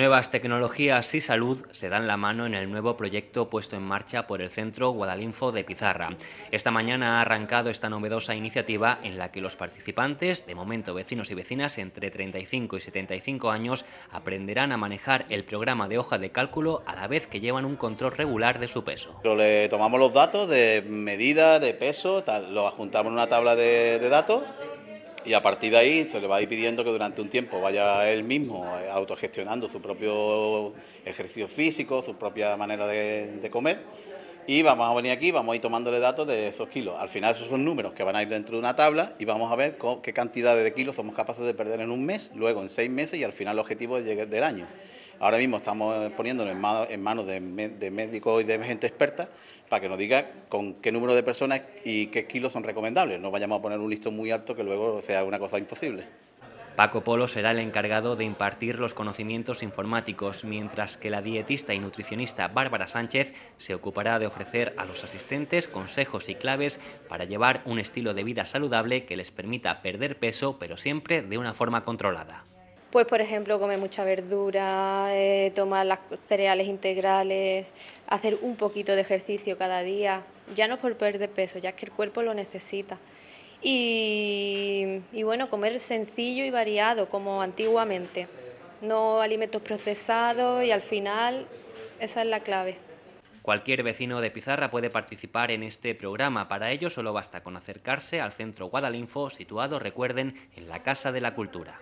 Nuevas tecnologías y salud se dan la mano en el nuevo proyecto puesto en marcha por el Centro Guadalinfo de Pizarra. Esta mañana ha arrancado esta novedosa iniciativa en la que los participantes, de momento vecinos y vecinas entre 35 y 75 años, aprenderán a manejar el programa de hoja de cálculo a la vez que llevan un control regular de su peso. le tomamos los datos de medida, de peso, lo adjuntamos en una tabla de datos y a partir de ahí se le va a ir pidiendo que durante un tiempo vaya él mismo eh, autogestionando su propio ejercicio físico, su propia manera de, comer. Y vamos a venir aquí, vamos a ir tomándole datos de esos kilos. Al final esos son números que van a ir dentro de una tabla y vamos a ver qué cantidades de kilos somos capaces de perder en un mes, luego en seis meses y al final el objetivo llegar del año. Ahora mismo estamos eh, poniéndonos en, manos, de, de, médicos y de gente experta para que nos diga con qué número de personas y qué kilos son recomendables. No vayamos a poner un listo muy alto que luego sea una cosa imposible. Paco Polo será el encargado de impartir los conocimientos informáticos, mientras que la dietista y nutricionista Bárbara Sánchez se ocupará de ofrecer a los asistentes consejos y claves para llevar un estilo de vida saludable que les permita perder peso, pero siempre de una forma controlada pues por ejemplo comer mucha verdura, eh, tomar las cereales integrales, hacer un poquito de ejercicio cada día, ya no por perder peso, ya es que el cuerpo lo necesita. Y, y bueno, comer sencillo y variado como antiguamente, no alimentos procesados y al final esa es la clave. Cualquier vecino de Pizarra puede participar en este programa. Para ello solo basta con acercarse al centro Guadalinfo, situado, recuerden, en la Casa de la Cultura.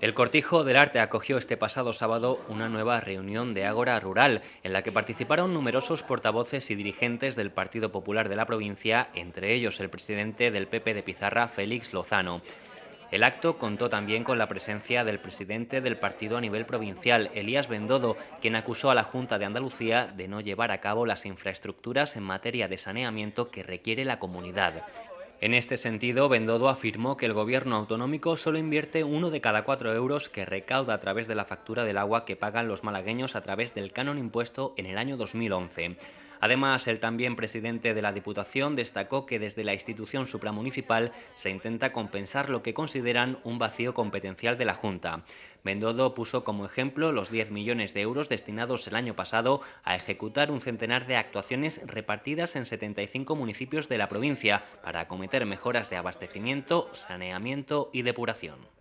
El Cortijo del Arte acogió este pasado sábado una nueva reunión de Ágora Rural, en la que participaron numerosos portavoces y dirigentes del Partido Popular de la provincia, entre ellos el presidente del PP de Pizarra, Félix Lozano. El acto contó también con la presencia del presidente del partido a nivel provincial, Elías Bendodo, quien acusó a la Junta de Andalucía de no llevar a cabo las infraestructuras en materia de saneamiento que requiere la comunidad. En este sentido, Bendodo afirmó que el gobierno autonómico solo invierte uno de cada cuatro euros que recauda a través de la factura del agua que pagan los malagueños a través del canon impuesto en el año 2011. Además, el también presidente de la Diputación destacó que desde la institución supramunicipal se intenta compensar lo que consideran un vacío competencial de la Junta. Mendodo puso como ejemplo los 10 millones de euros destinados el año pasado a ejecutar un centenar de actuaciones repartidas en 75 municipios de la provincia para acometer mejoras de abastecimiento, saneamiento y depuración.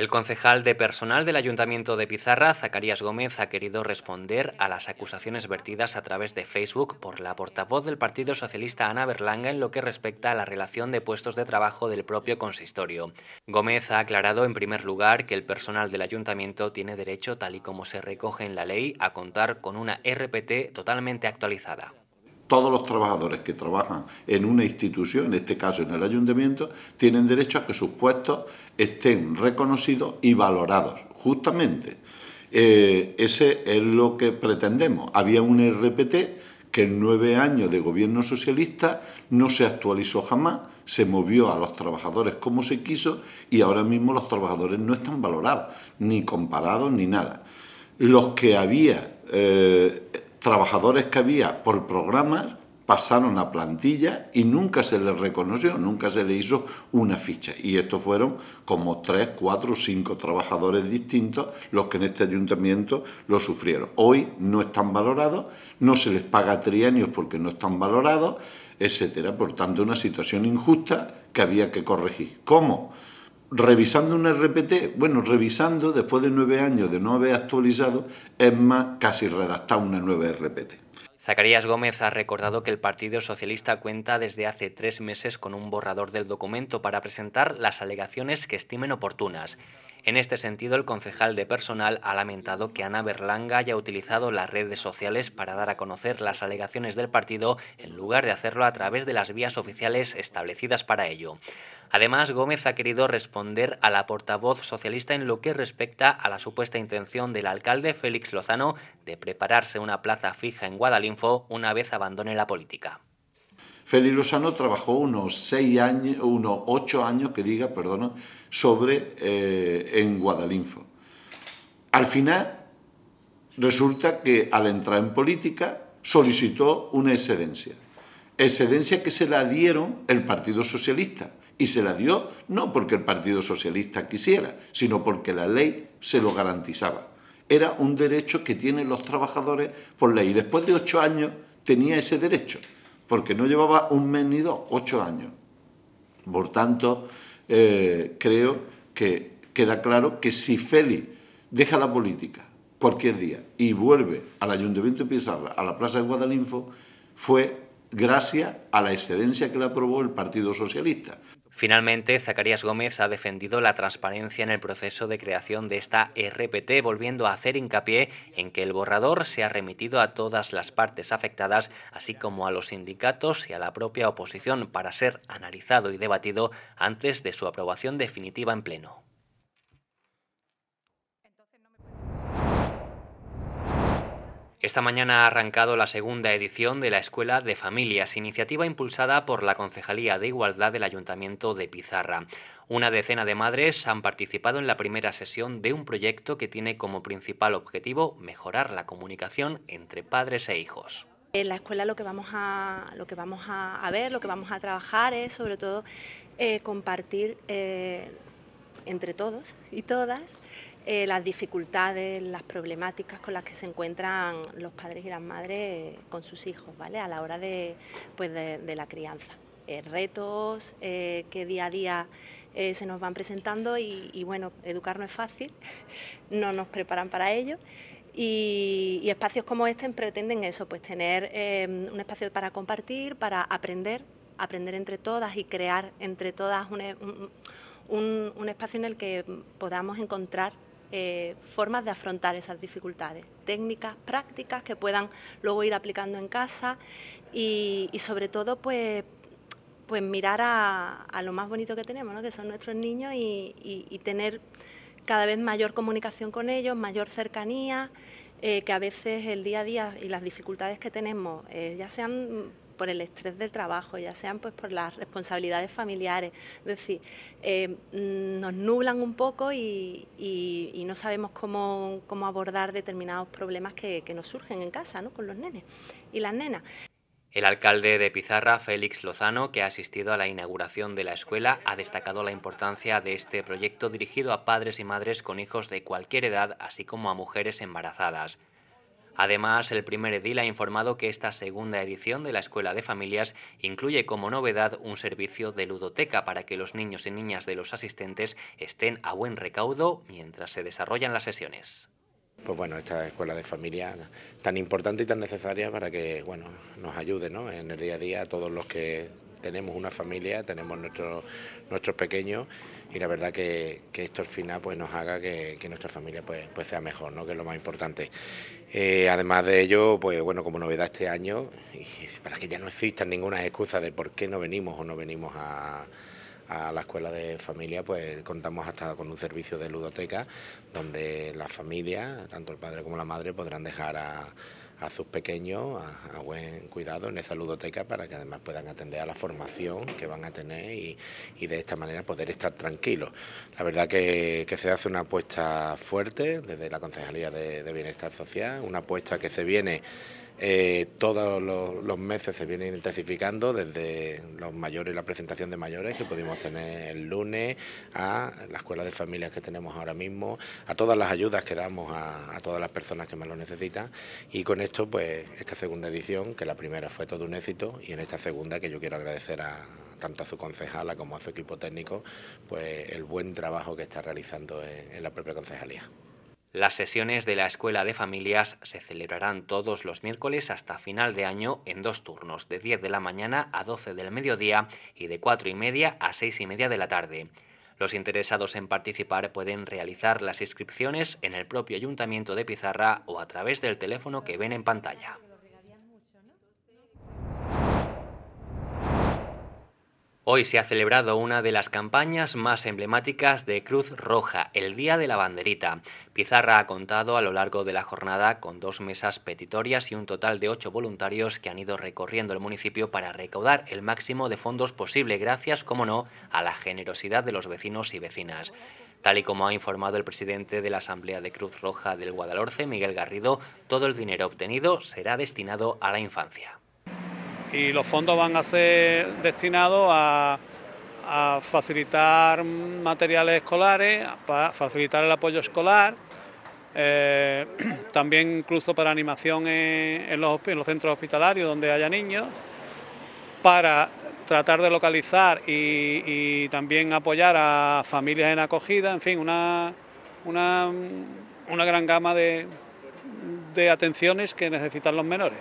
El concejal de personal del Ayuntamiento de Pizarra, Zacarías Gómez, ha querido responder a las acusaciones vertidas a través de Facebook por la portavoz del Partido Socialista Ana Berlanga en lo que respecta a la relación de puestos de trabajo del propio consistorio. Gómez ha aclarado en primer lugar que el personal del Ayuntamiento tiene derecho, tal y como se recoge en la ley, a contar con una RPT totalmente actualizada todos los trabajadores que trabajan en una institución, en este caso en el ayuntamiento, tienen derecho a que sus puestos estén reconocidos y valorados, justamente. Eh, ese es lo que pretendemos. Había un RPT que en nueve años de gobierno socialista no se actualizó jamás, se movió a los trabajadores como se quiso y ahora mismo los trabajadores no están valorados, ni comparados, ni nada. Los que había eh, trabajadores que había por programas pasaron a plantilla y nunca se les reconoció, nunca se les hizo una ficha. Y estos fueron como tres, cuatro, cinco trabajadores distintos los que en este ayuntamiento lo sufrieron. Hoy no están valorados, no se les paga trienios porque no están valorados, etcétera. Por tanto, una situación injusta que había que corregir. ¿Cómo? revisando un RPT, bueno, revisando después de nueve años de no haber actualizado, es más casi redactar una nueva RPT. Zacarías Gómez ha recordado que el Partido Socialista cuenta desde hace tres meses con un borrador del documento para presentar las alegaciones que estimen oportunas en este sentido, el concejal de personal ha lamentado que Ana Berlanga haya utilizado las redes sociales para dar a conocer las alegaciones del partido en lugar de hacerlo a través de las vías oficiales establecidas para ello. Además, Gómez ha querido responder a la portavoz socialista en lo que respecta a la supuesta intención del alcalde Félix Lozano de prepararse una plaza fija en Guadalinfo una vez abandone la política. Félix Lozano trabajó unos seis años, unos ocho años, que diga, perdón, sobre eh, en Guadalinfo. Al final, resulta que al entrar en política solicitó una excedencia. Excedencia que se la dieron el Partido Socialista. Y se la dio no porque el Partido Socialista quisiera, sino porque la ley se lo garantizaba. Era un derecho que tienen los trabajadores por ley. Y después de ocho años tenía ese derecho porque no llevaba un mes ni dos, ocho años. Por tanto, eh, creo que queda claro que si Félix deja la política cualquier día y vuelve al Ayuntamiento de Pizarra, a la Plaza de Guadalinfo, fue gracias a la excedencia que le aprobó el Partido Socialista. Finalmente, Zacarías Gómez ha defendido la transparencia en el proceso de creación de esta RPT, volviendo a hacer hincapié en que el borrador se ha remitido a todas las partes afectadas, así como a los sindicatos y a la propia oposición, para ser analizado y debatido antes de su aprobación definitiva en pleno. Esta mañana ha arrancado la segunda edición de la Escuela de Familias, iniciativa impulsada por la Concejalía de Igualdad del Ayuntamiento de Pizarra. Una decena de madres han participado en la primera sesión de un proyecto que tiene como principal objetivo mejorar la comunicación entre padres e hijos. En la escuela lo que vamos a, lo que vamos a, ver, lo que vamos a trabajar es sobre todo eh, compartir eh, entre todos y todas eh, las dificultades, las problemáticas con las que se encuentran los padres y las madres con sus hijos, ¿vale? A la hora de, pues de, la crianza. Eh, retos eh, que día a día se nos van presentando y, bueno, educar no es fácil, no nos preparan para ello. Y, espacios como este pretenden eso, pues tener un espacio para compartir, para aprender, aprender entre todas y crear entre todas un espacio en el que podamos encontrar eh, formas de afrontar esas dificultades, técnicas, prácticas que puedan luego ir aplicando en casa y, sobre todo pues pues mirar a, lo más bonito que tenemos, que son nuestros niños y, tener cada vez mayor comunicación con ellos, mayor cercanía, eh, que a veces el día a día y las dificultades que tenemos, eh, ya sean por el estrés del trabajo, ya sean pues por las responsabilidades familiares. Es decir, eh, nos nublan un poco y, no sabemos cómo, abordar determinados problemas que, nos surgen en casa, ¿no? Con los nenes y las nenas. El alcalde de Pizarra, Félix Lozano, que ha asistido a la inauguración de la escuela, ha destacado la importancia de este proyecto dirigido a padres y madres con hijos de cualquier edad, así como a mujeres embarazadas. Además, el primer edil ha informado que esta segunda edición de la Escuela de Familias incluye como novedad un servicio de ludoteca para que los niños y niñas de los asistentes estén a buen recaudo mientras se desarrollan las sesiones pues bueno, esta escuela de Familias tan importante y tan necesaria para que bueno, nos ayude en el día a día a todos los que tenemos una familia, tenemos nuestros nuestros pequeños y la verdad que, esto al final pues nos haga que, nuestra familia pues, pues sea mejor, ¿no? que es lo más importante. Eh, además de ello, pues bueno, como novedad este año, para que ya no existan ninguna excusa de por qué no venimos o no venimos a, la escuela de familia, pues contamos hasta con un servicio de ludoteca donde las familias, tanto el padre como la madre, podrán dejar a a sus pequeños a, buen cuidado en esa ludoteca para que además puedan atender a la formación que van a tener y, de esta manera poder estar tranquilos. La verdad que, se hace una apuesta fuerte desde la Concejalía de, de Bienestar Social, una apuesta que se viene eh, todos los, meses se vienen intensificando, desde los mayores, la presentación de mayores que pudimos tener el lunes, a la escuela de familias que tenemos ahora mismo, a todas las ayudas que damos a, todas las personas que más lo necesitan. Y con esto, pues, esta segunda edición, que la primera fue todo un éxito, y en esta segunda, que yo quiero agradecer a, tanto a su concejala como a su equipo técnico, pues el buen trabajo que está realizando en la propia concejalía. Las sesiones de la Escuela de Familias se celebrarán todos los miércoles hasta final de año en dos turnos, de 10 de la mañana a 12 del mediodía y de 4 y media a 6 y media de la tarde. Los interesados en participar pueden realizar las inscripciones en el propio Ayuntamiento de Pizarra o a través del teléfono que ven en pantalla. Hoy se ha celebrado una de las campañas más emblemáticas de Cruz Roja, el Día de la Banderita. Pizarra ha contado a lo largo de la jornada con dos mesas petitorias y un total de ocho voluntarios que han ido recorriendo el municipio para recaudar el máximo de fondos posible, gracias, como no, a la generosidad de los vecinos y vecinas. Tal y como ha informado el presidente de la Asamblea de Cruz Roja del Guadalhorce, Miguel Garrido, todo el dinero obtenido será destinado a la infancia y los fondos van a ser destinados a, facilitar materiales escolares, a facilitar el apoyo escolar, eh, también incluso para animación en, los, centros hospitalarios donde haya niños, para tratar de localizar y, también apoyar a familias en acogida, en fin, una, gran gama de atenciones que necesitan los menores.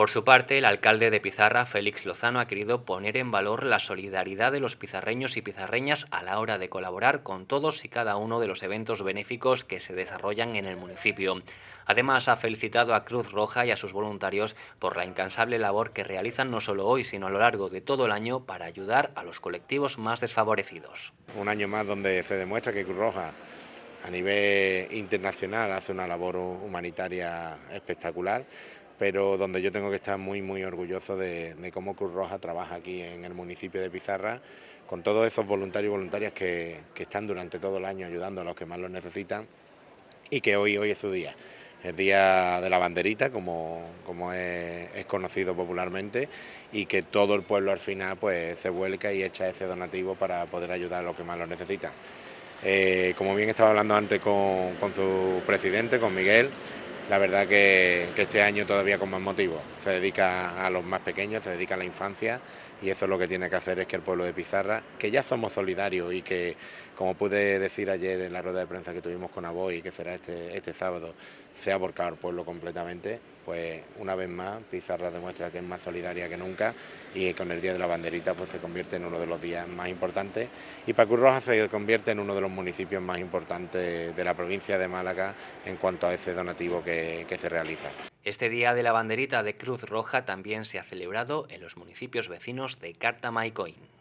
Por su parte, el alcalde de Pizarra, Félix Lozano, ha querido poner en valor la solidaridad de los pizarreños y pizarreñas a la hora de colaborar con todos y cada uno de los eventos benéficos que se desarrollan en el municipio. Además, ha felicitado a Cruz Roja y a sus voluntarios por la incansable labor que realizan no solo hoy, sino a lo largo de todo el año para ayudar a los colectivos más desfavorecidos. Un año más donde se demuestra que Cruz Roja a nivel internacional hace una labor humanitaria espectacular pero donde yo tengo que estar muy, muy orgulloso de, cómo Cruz Roja trabaja aquí en el municipio de Pizarra, con todos esos voluntarios y voluntarias que, están durante todo el año ayudando a los que más los necesitan y que hoy, hoy es su día. El día de la banderita, como, es, conocido popularmente, y que todo el pueblo al final pues, se vuelca y echa ese donativo para poder ayudar a los que más lo necesitan. Eh, como bien estaba hablando antes con su presidente, con Miguel, la verdad que, este año todavía con más motivo Se dedica a los más pequeños, se dedica a la infancia y eso es lo que tiene que hacer es que el pueblo de Pizarra, que ya somos solidarios y que, como pude decir ayer en la rueda de prensa que tuvimos con Aboy, que será este, este sábado, se ha aborcado el pueblo completamente, pues una vez más Pizarra demuestra que es más solidaria que nunca y con el Día de la Banderita pues se convierte en uno de los días más importantes y Roja se convierte en uno de los municipios más importantes de la provincia de Málaga en cuanto a ese donativo que, se realiza. Este Día de la Banderita de Cruz Roja también se ha celebrado en los municipios vecinos de Cartama y Coín.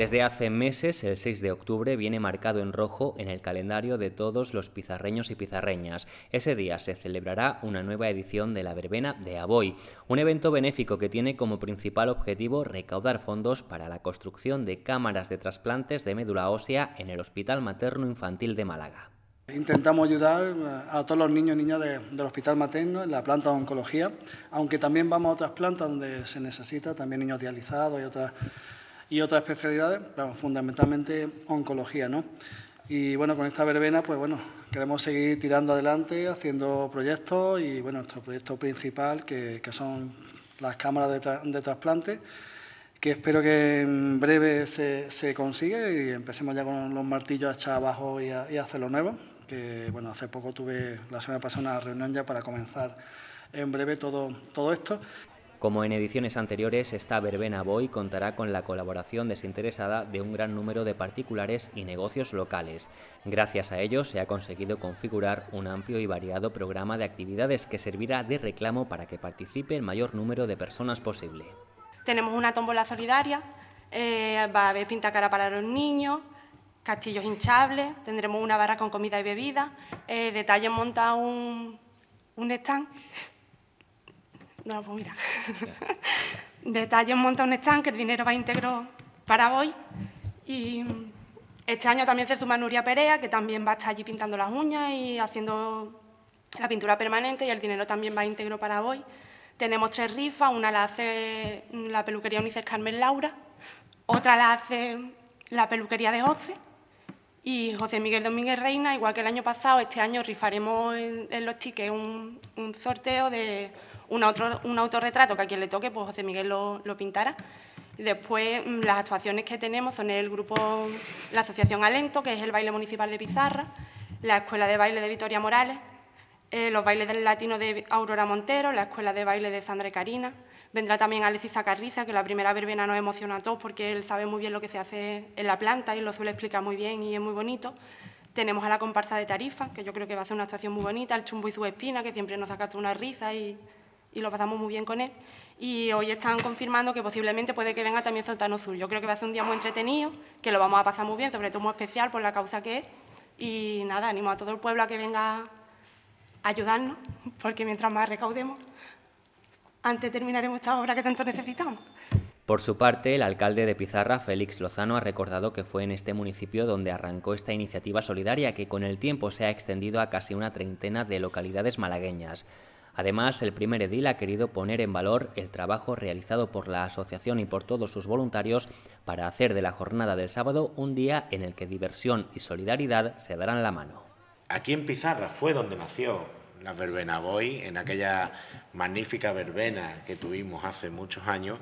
Desde hace meses, el 6 de octubre viene marcado en rojo en el calendario de todos los pizarreños y pizarreñas. Ese día se celebrará una nueva edición de la verbena de Aboy, un evento benéfico que tiene como principal objetivo recaudar fondos para la construcción de cámaras de trasplantes de médula ósea en el Hospital Materno Infantil de Málaga. Intentamos ayudar a todos los niños y niñas del hospital materno en la planta de oncología, aunque también vamos a otras plantas donde se necesita, también niños dializados y otras y otras especialidades, fundamentalmente oncología, ¿no? Y bueno, con esta verbena, pues bueno, queremos seguir tirando adelante, haciendo proyectos y bueno, nuestro proyecto principal, que, son las cámaras de, trasplante, que espero que en breve se, consigue... y empecemos ya con los martillos a abajo y hacer lo nuevo. Que bueno, hace poco tuve la semana pasada una reunión ya para comenzar en breve todo, todo esto. Como en ediciones anteriores, esta verbena Boy contará con la colaboración desinteresada de un gran número de particulares y negocios locales. Gracias a ello se ha conseguido configurar un amplio y variado programa de actividades que servirá de reclamo para que participe el mayor número de personas posible. Tenemos una tómbola solidaria, eh, va a haber cara para los niños, castillos hinchables, tendremos una barra con comida y bebida, eh, de monta un, un stand detalles pues mira. monta un stand que el dinero va íntegro para hoy. Y este año también se suma Nuria Perea, que también va a estar allí pintando las uñas y haciendo la pintura permanente y el dinero también va íntegro para hoy. Tenemos tres rifas, una la hace la peluquería Unices Carmen Laura, otra la hace la peluquería de José y José Miguel Domínguez Reina, igual que el año pasado, este año rifaremos en, los tickets un sorteo de un, otro, un autorretrato que a quien le toque, pues José Miguel lo, pintará. Después, mm, las actuaciones que tenemos son el grupo, la Asociación Alento, que es el baile municipal de Pizarra, la Escuela de Baile de Victoria Morales, eh, los bailes del latino de Aurora Montero, la Escuela de Baile de Sandra y Karina. Vendrá también Alexis Zacarriza, que la primera verbena nos emociona a todos porque él sabe muy bien lo que se hace en la planta y lo suele explicar muy bien y es muy bonito. Tenemos a la comparsa de Tarifa, que yo creo que va a hacer una actuación muy bonita, el Chumbo y su Espina, que siempre nos saca una risa y y lo pasamos muy bien con él. Y hoy están confirmando que posiblemente puede que venga también Soltano Sur. Yo creo que va a ser un día muy entretenido, que lo vamos a pasar muy bien, sobre todo muy especial por la causa que es. Y nada, animo a todo el pueblo a que venga a ayudarnos, porque mientras más recaudemos, antes terminaremos esta obra que tanto necesitamos. Por su parte, el alcalde de Pizarra, Félix Lozano, ha recordado que fue en este municipio donde arrancó esta iniciativa solidaria que con el tiempo se ha extendido a casi una treintena de localidades malagueñas. Además, el primer edil ha querido poner en valor el trabajo realizado por la asociación y por todos sus voluntarios para hacer de la jornada del sábado un día en el que diversión y solidaridad se darán la mano. Aquí en Pizarra fue donde nació la verbena Boy, en aquella magnífica verbena que tuvimos hace muchos años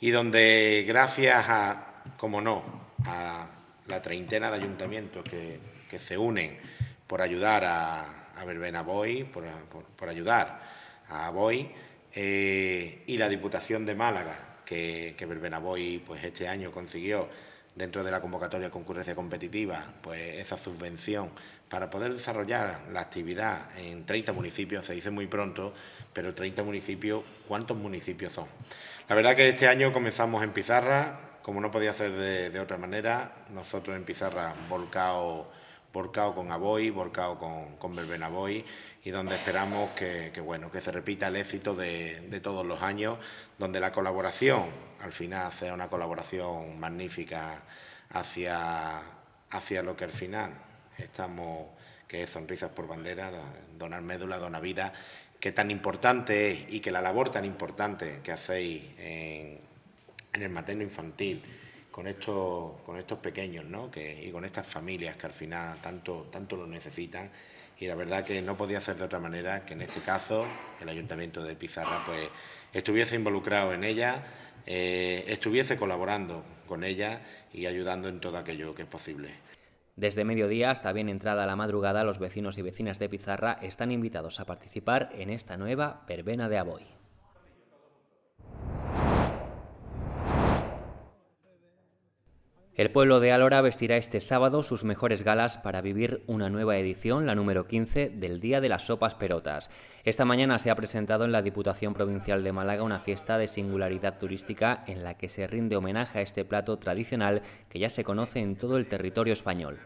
y donde gracias a, como no, a la treintena de ayuntamientos que, que se unen por ayudar a, a Verbena Boy por, ayudar, a Boy eh, y la Diputación de Málaga, que, que Verbena Boy pues, este año consiguió dentro de la convocatoria de concurrencia competitiva, pues esa subvención para poder desarrollar la actividad en 30 municipios, se dice muy pronto, pero 30 municipios, ¿cuántos municipios son? La verdad que este año comenzamos en Pizarra, como no podía ser de, de otra manera, nosotros en Pizarra volcado volcado con Aboy, volcado con, con Verbena y donde esperamos que, se repita el éxito de, todos los años, donde la colaboración al final sea una colaboración magnífica hacia, hacia lo que al final estamos, que es Sonrisas por Bandera, Donar Médula, Dona Vida, que tan importante es y que la labor tan importante que hacéis en el materno infantil con estos, con estos pequeños ¿no? que, y con estas familias que al final tanto, tanto lo necesitan. Y la verdad que no podía ser de otra manera que en este caso el Ayuntamiento de Pizarra pues, estuviese involucrado en ella, eh, estuviese colaborando con ella y ayudando en todo aquello que es posible. Desde mediodía hasta bien entrada la madrugada, los vecinos y vecinas de Pizarra están invitados a participar en esta nueva verbena de Aboy. El pueblo de Álora vestirá este sábado sus mejores galas para vivir una nueva edición, la número 15, del Día de las Sopas Perotas. Esta mañana se ha presentado en la Diputación Provincial de Málaga una fiesta de singularidad turística en la que se rinde homenaje a este plato tradicional que ya se conoce en todo el territorio español.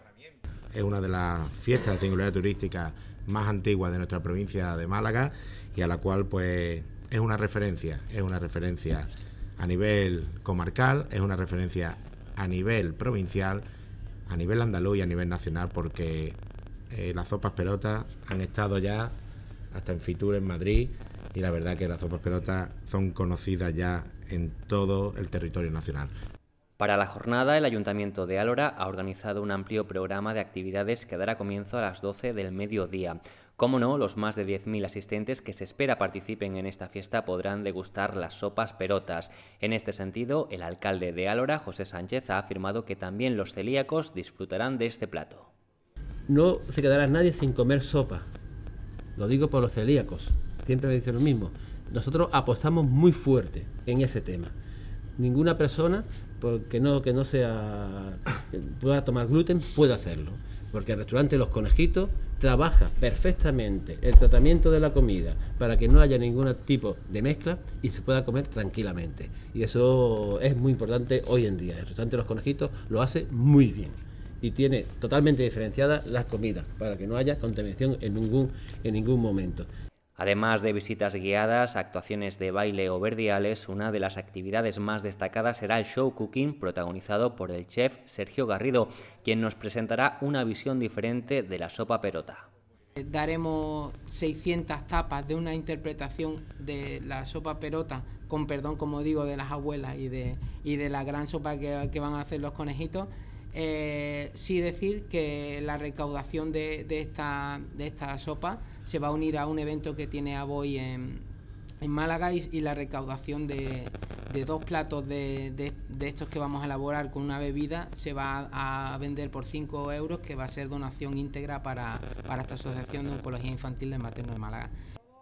Es una de las fiestas de singularidad turística más antiguas de nuestra provincia de Málaga y a la cual pues es una referencia, es una referencia a nivel comarcal, es una referencia a nivel provincial, a nivel andaluz y a nivel nacional, porque eh, las sopas pelotas han estado ya hasta en Fitur en Madrid y la verdad que las sopas pelotas son conocidas ya en todo el territorio nacional. Para la jornada, el Ayuntamiento de Álora ha organizado un amplio programa de actividades que dará comienzo a las 12 del mediodía. Como no, los más de 10.000 asistentes que se espera participen en esta fiesta podrán degustar las sopas perotas. En este sentido, el alcalde de Álora, José Sánchez, ha afirmado que también los celíacos disfrutarán de este plato. No se quedará nadie sin comer sopa. Lo digo por los celíacos. Siempre me dicen lo mismo. Nosotros apostamos muy fuerte en ese tema. Ninguna persona porque no, que no sea, pueda tomar gluten puede hacerlo porque el restaurante Los Conejitos trabaja perfectamente el tratamiento de la comida para que no haya ningún tipo de mezcla y se pueda comer tranquilamente. Y eso es muy importante hoy en día. El restaurante Los Conejitos lo hace muy bien y tiene totalmente diferenciada las comidas para que no haya contaminación en ningún, en ningún momento. Además de visitas guiadas, actuaciones de baile o verdiales, una de las actividades más destacadas será el show cooking protagonizado por el chef Sergio Garrido, quien nos presentará una visión diferente de la sopa perota. Daremos 600 tapas de una interpretación de la sopa perota, con perdón, como digo, de las abuelas y de, la gran sopa que, van a hacer los conejitos. Eh, sí decir que la recaudación de esta sopa se va a unir a un evento que tiene Aboy en, en Málaga y, la recaudación de, dos platos de, estos que vamos a elaborar con una bebida se va a, vender por 5 euros, que va a ser donación íntegra para, esta Asociación de Oncología Infantil de Materno de Málaga.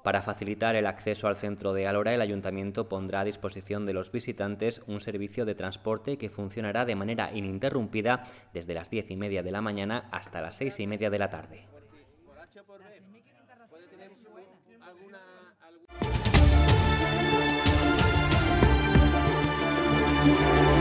Para facilitar el acceso al centro de Álora, el ayuntamiento pondrá a disposición de los visitantes un servicio de transporte que funcionará de manera ininterrumpida desde las diez y media de la mañana hasta las seis y media de la tarde. Thank you.